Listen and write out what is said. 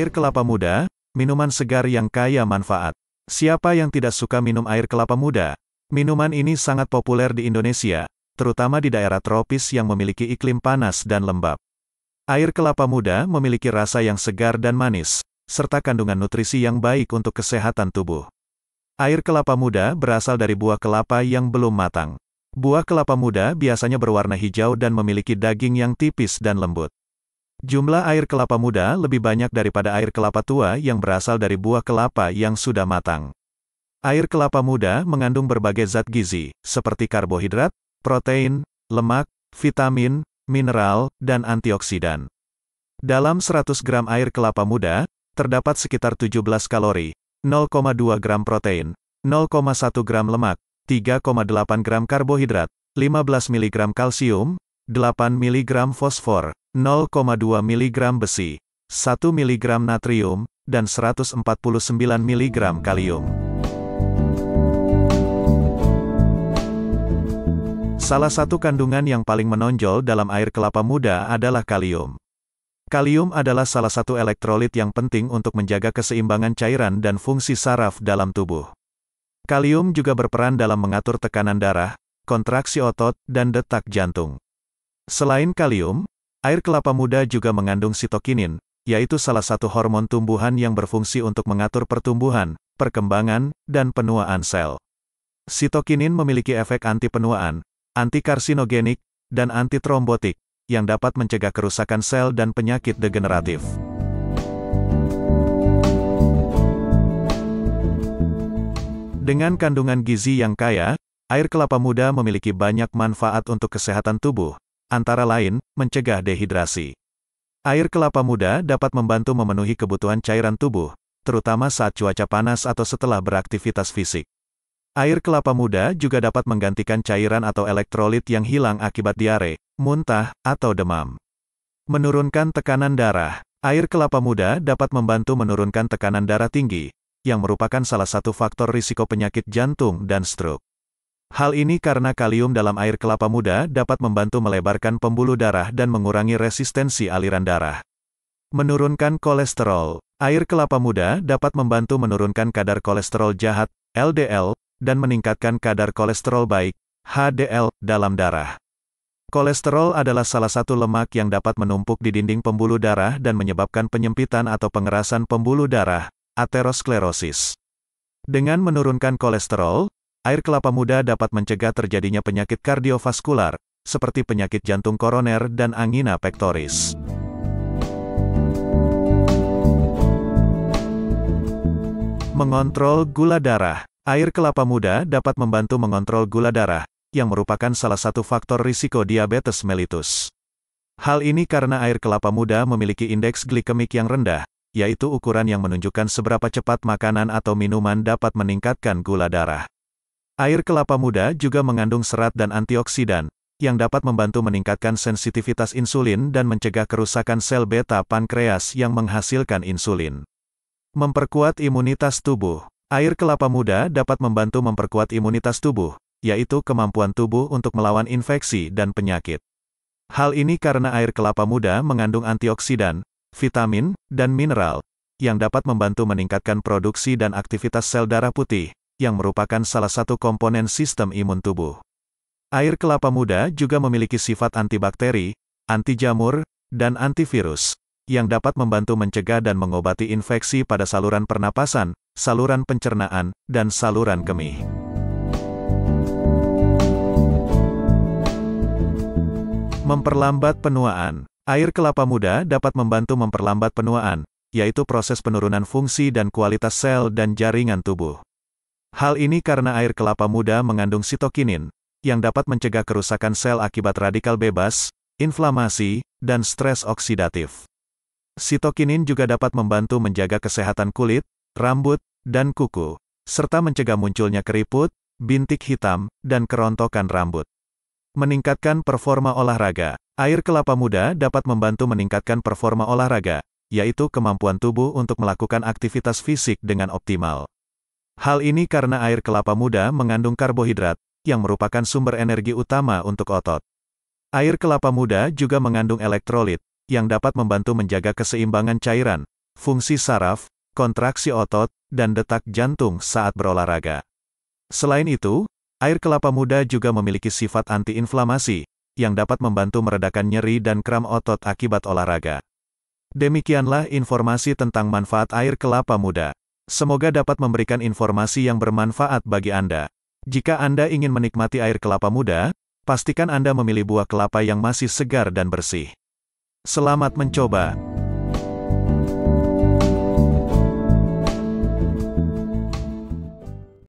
Air kelapa muda, minuman segar yang kaya manfaat. Siapa yang tidak suka minum air kelapa muda? Minuman ini sangat populer di Indonesia, terutama di daerah tropis yang memiliki iklim panas dan lembab. Air kelapa muda memiliki rasa yang segar dan manis, serta kandungan nutrisi yang baik untuk kesehatan tubuh. Air kelapa muda berasal dari buah kelapa yang belum matang. Buah kelapa muda biasanya berwarna hijau dan memiliki daging yang tipis dan lembut. Jumlah air kelapa muda lebih banyak daripada air kelapa tua yang berasal dari buah kelapa yang sudah matang. Air kelapa muda mengandung berbagai zat gizi, seperti karbohidrat, protein, lemak, vitamin, mineral, dan antioksidan. Dalam 100 gram air kelapa muda, terdapat sekitar 17 kalori, 0,2 gram protein, 0,1 gram lemak, 3,8 gram karbohidrat, 15 mg kalsium, 8 mg fosfor, 0,2 mg besi, 1 mg natrium, dan 149 mg kalium. Salah satu kandungan yang paling menonjol dalam air kelapa muda adalah kalium. Kalium adalah salah satu elektrolit yang penting untuk menjaga keseimbangan cairan dan fungsi saraf dalam tubuh. Kalium juga berperan dalam mengatur tekanan darah, kontraksi otot, dan detak jantung. Selain kalium, Air kelapa muda juga mengandung sitokinin, yaitu salah satu hormon tumbuhan yang berfungsi untuk mengatur pertumbuhan, perkembangan, dan penuaan sel. Sitokinin memiliki efek anti penuaan, anti karsinogenik, dan anti trombotik, yang dapat mencegah kerusakan sel dan penyakit degeneratif. Dengan kandungan gizi yang kaya, air kelapa muda memiliki banyak manfaat untuk kesehatan tubuh, antara lain mencegah dehidrasi. Air kelapa muda dapat membantu memenuhi kebutuhan cairan tubuh, terutama saat cuaca panas atau setelah beraktivitas fisik. Air kelapa muda juga dapat menggantikan cairan atau elektrolit yang hilang akibat diare, muntah, atau demam. Menurunkan tekanan darah. Air kelapa muda dapat membantu menurunkan tekanan darah tinggi, yang merupakan salah satu faktor risiko penyakit jantung dan stroke. Hal ini karena kalium dalam air kelapa muda dapat membantu melebarkan pembuluh darah dan mengurangi resistensi aliran darah. Menurunkan kolesterol. Air kelapa muda dapat membantu menurunkan kadar kolesterol jahat, LDL, dan meningkatkan kadar kolesterol baik, HDL, dalam darah. Kolesterol adalah salah satu lemak yang dapat menumpuk di dinding pembuluh darah dan menyebabkan penyempitan atau pengerasan pembuluh darah, aterosklerosis. Dengan menurunkan kolesterol, Air kelapa muda dapat mencegah terjadinya penyakit kardiovaskular, seperti penyakit jantung koroner dan angina pectoris. Mengontrol gula darah Air kelapa muda dapat membantu mengontrol gula darah, yang merupakan salah satu faktor risiko diabetes mellitus. Hal ini karena air kelapa muda memiliki indeks glikemik yang rendah, yaitu ukuran yang menunjukkan seberapa cepat makanan atau minuman dapat meningkatkan gula darah. Air kelapa muda juga mengandung serat dan antioksidan, yang dapat membantu meningkatkan sensitivitas insulin dan mencegah kerusakan sel beta pankreas yang menghasilkan insulin. Memperkuat imunitas tubuh. Air kelapa muda dapat membantu memperkuat imunitas tubuh, yaitu kemampuan tubuh untuk melawan infeksi dan penyakit. Hal ini karena air kelapa muda mengandung antioksidan, vitamin, dan mineral, yang dapat membantu meningkatkan produksi dan aktivitas sel darah putih, yang merupakan salah satu komponen sistem imun tubuh. Air kelapa muda juga memiliki sifat antibakteri, anti jamur, dan antivirus, yang dapat membantu mencegah dan mengobati infeksi pada saluran pernapasan, saluran pencernaan, dan saluran kemih. Memperlambat penuaan Air kelapa muda dapat membantu memperlambat penuaan, yaitu proses penurunan fungsi dan kualitas sel dan jaringan tubuh. Hal ini karena air kelapa muda mengandung sitokinin, yang dapat mencegah kerusakan sel akibat radikal bebas, inflamasi, dan stres oksidatif. Sitokinin juga dapat membantu menjaga kesehatan kulit, rambut, dan kuku, serta mencegah munculnya keriput, bintik hitam, dan kerontokan rambut. Meningkatkan performa olahraga. Air kelapa muda dapat membantu meningkatkan performa olahraga, yaitu kemampuan tubuh untuk melakukan aktivitas fisik dengan optimal. Hal ini karena air kelapa muda mengandung karbohidrat, yang merupakan sumber energi utama untuk otot. Air kelapa muda juga mengandung elektrolit, yang dapat membantu menjaga keseimbangan cairan, fungsi saraf, kontraksi otot, dan detak jantung saat berolahraga. Selain itu, air kelapa muda juga memiliki sifat antiinflamasi, yang dapat membantu meredakan nyeri dan kram otot akibat olahraga. Demikianlah informasi tentang manfaat air kelapa muda. Semoga dapat memberikan informasi yang bermanfaat bagi Anda. Jika Anda ingin menikmati air kelapa muda, pastikan Anda memilih buah kelapa yang masih segar dan bersih. Selamat mencoba!